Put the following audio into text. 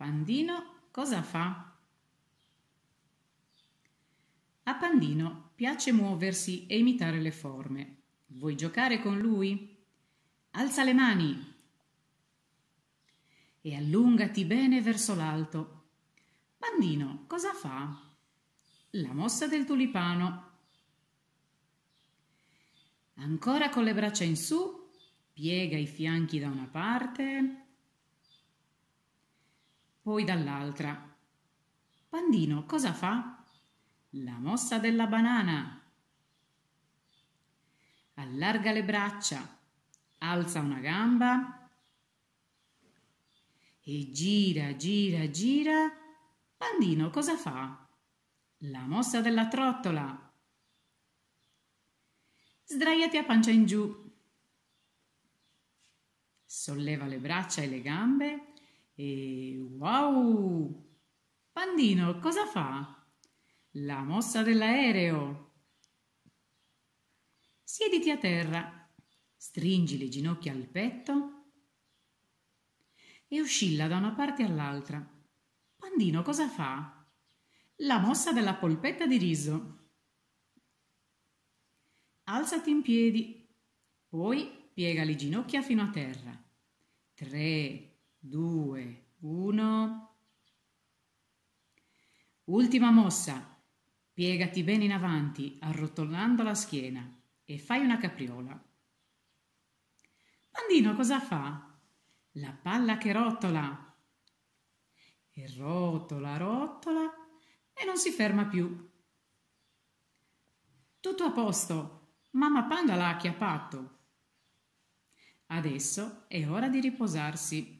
Pandino cosa fa? A Pandino piace muoversi e imitare le forme. Vuoi giocare con lui? Alza le mani e allungati bene verso l'alto. Pandino cosa fa? La mossa del tulipano. Ancora con le braccia in su, piega i fianchi da una parte poi dall'altra. Pandino cosa fa? La mossa della banana. Allarga le braccia, alza una gamba e gira, gira, gira. Pandino cosa fa? La mossa della trottola. Sdraiati a pancia in giù. Solleva le braccia e le gambe e wow! Pandino, cosa fa? La mossa dell'aereo. Siediti a terra, stringi le ginocchia al petto e oscilla da una parte all'altra. Pandino, cosa fa? La mossa della polpetta di riso. Alzati in piedi, poi piega le ginocchia fino a terra. 3, Ultima mossa. Piegati bene in avanti, arrotolando la schiena, e fai una capriola. Pandino cosa fa? La palla che rotola. E rotola, rotola, e non si ferma più. Tutto a posto, mamma Panda l'ha acchiappato. Adesso è ora di riposarsi.